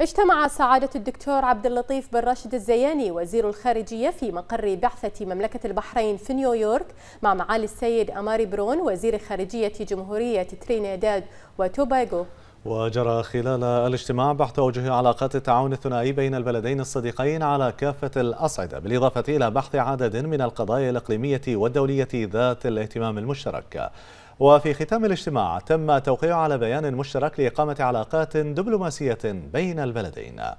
اجتمع سعادة الدكتور عبد اللطيف بن راشد الزياني وزير الخارجية في مقر بعثة مملكة البحرين في نيويورك مع معالي السيد أماري برون وزير خارجية جمهورية ترينيداد وتوباغو وجرى خلال الاجتماع بحث وجه علاقات التعاون الثنائي بين البلدين الصديقين على كافة الأصعدة بالإضافة إلى بحث عدد من القضايا الإقليمية والدولية ذات الاهتمام المشترك وفي ختام الاجتماع تم التوقيع على بيان مشترك لإقامة علاقات دبلوماسية بين البلدين